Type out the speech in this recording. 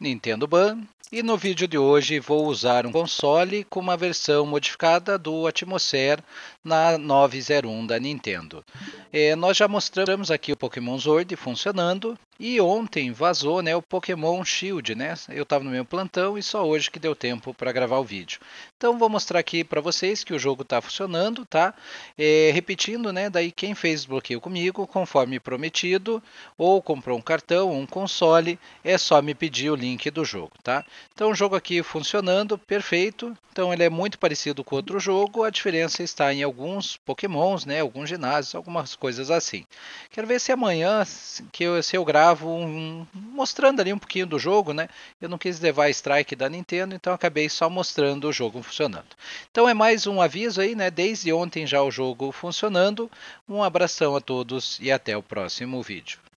Nintendo Ban e no vídeo de hoje vou usar um console com uma versão modificada do Atmosphere na 901 da Nintendo. É, nós já mostramos aqui o Pokémon Sword funcionando e ontem vazou né, o Pokémon Shield, né? Eu estava no meu plantão e só hoje que deu tempo para gravar o vídeo. Então vou mostrar aqui para vocês que o jogo está funcionando, tá? É, repetindo, né? Daí quem fez bloqueio comigo, conforme prometido, ou comprou um cartão, ou um console, é só me pedir o link do jogo, tá? Então o jogo aqui funcionando, perfeito. Então ele é muito parecido com outro jogo, a diferença está em alguns Pokémons, né? Alguns ginásios, algumas coisas assim. Quero ver se amanhã, que eu, se eu gravo estava um, mostrando ali um pouquinho do jogo, né? Eu não quis levar strike da Nintendo, então acabei só mostrando o jogo funcionando. Então é mais um aviso aí, né? Desde ontem já o jogo funcionando. Um abração a todos e até o próximo vídeo.